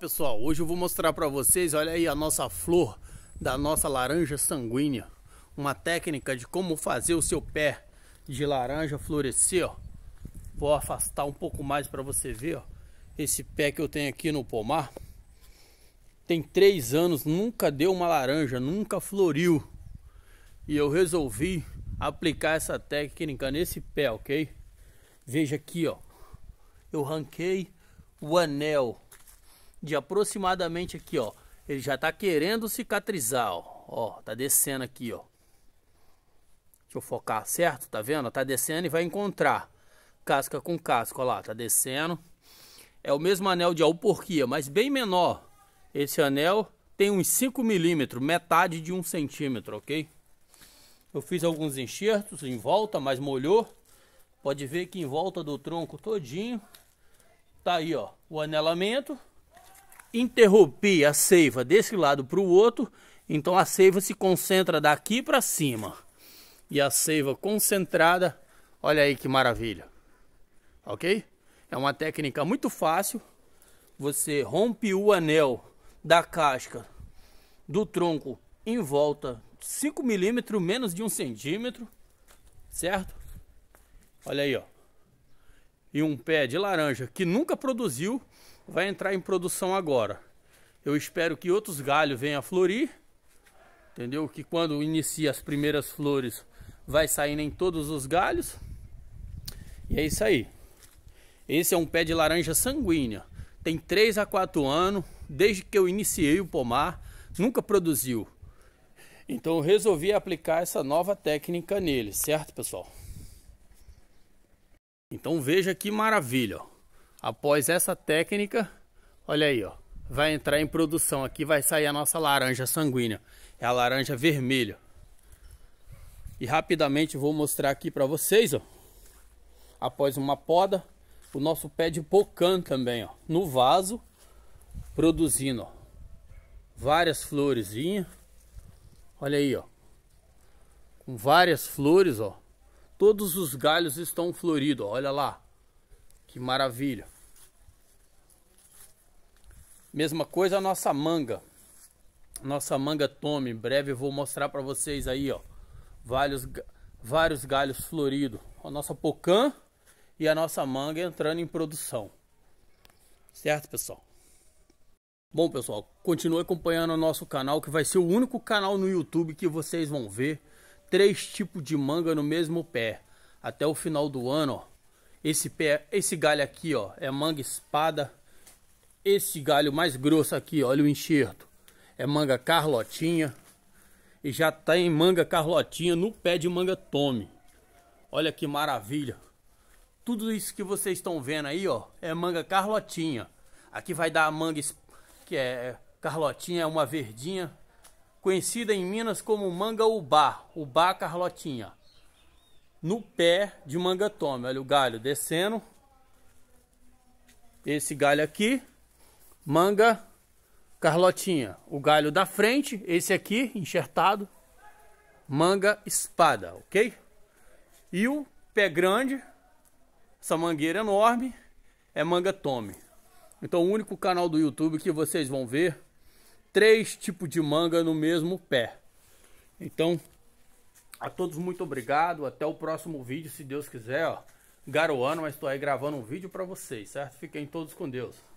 Pessoal, hoje eu vou mostrar para vocês, olha aí a nossa flor da nossa laranja sanguínea. Uma técnica de como fazer o seu pé de laranja florescer, ó. Vou afastar um pouco mais para você ver, ó. Esse pé que eu tenho aqui no pomar. Tem três anos, nunca deu uma laranja, nunca floriu. E eu resolvi aplicar essa técnica nesse pé, ok? Veja aqui, ó. Eu ranquei o anel de aproximadamente aqui, ó. Ele já tá querendo cicatrizar, ó. Ó, tá descendo aqui, ó. Deixa eu focar, certo? Tá vendo? Tá descendo e vai encontrar casca com casca, ó lá, tá descendo. É o mesmo anel de alporquia, mas bem menor. Esse anel tem uns 5 milímetros, metade de um centímetro, ok? Eu fiz alguns enxertos em volta, mas molhou. Pode ver que em volta do tronco todinho, tá aí, ó, o anelamento interromper a seiva desse lado para o outro, então a seiva se concentra daqui para cima. E a seiva concentrada, olha aí que maravilha. OK? É uma técnica muito fácil. Você rompe o anel da casca do tronco em volta 5 milímetros, menos de um centímetro, certo? Olha aí, ó. E um pé de laranja que nunca produziu, vai entrar em produção agora. Eu espero que outros galhos venham a florir, entendeu? Que quando inicia as primeiras flores, vai saindo em todos os galhos. E é isso aí. Esse é um pé de laranja sanguínea. Tem 3 a 4 anos, desde que eu iniciei o pomar, nunca produziu. Então eu resolvi aplicar essa nova técnica nele, certo, pessoal? Então veja que maravilha, ó. Após essa técnica, olha aí, ó, vai entrar em produção. Aqui vai sair a nossa laranja sanguínea, é a laranja vermelha. E rapidamente vou mostrar aqui para vocês, ó. Após uma poda, o nosso pé de pocan também, ó, no vaso, produzindo, ó, várias florezinhas. Olha aí, ó, com várias flores, ó. Todos os galhos estão floridos, ó, olha lá. Que maravilha. Mesma coisa a nossa manga. Nossa manga tome. Em breve eu vou mostrar para vocês aí, ó. Vários, vários galhos floridos. A nossa pocã e a nossa manga entrando em produção. Certo, pessoal? Bom, pessoal, continue acompanhando o nosso canal, que vai ser o único canal no YouTube que vocês vão ver três tipos de manga no mesmo pé. Até o final do ano, ó esse, pé, esse galho aqui, ó, é manga espada. Esse galho mais grosso aqui, olha o enxerto. É manga carlotinha. E já tá em manga carlotinha no pé de manga tome. Olha que maravilha. Tudo isso que vocês estão vendo aí, ó, é manga carlotinha. Aqui vai dar a manga que é, é carlotinha, é uma verdinha, conhecida em Minas como manga ubá, ubá carlotinha no pé de mangatome. Olha o galho descendo. Esse galho aqui, manga carlotinha. O galho da frente, esse aqui, enxertado, manga espada, ok? E o pé grande, essa mangueira enorme, é manga tome. Então o único canal do YouTube que vocês vão ver três tipos de manga no mesmo pé. Então a todos muito obrigado, até o próximo vídeo, se Deus quiser, ó. Garoano, mas estou aí gravando um vídeo para vocês, certo? Fiquem todos com Deus.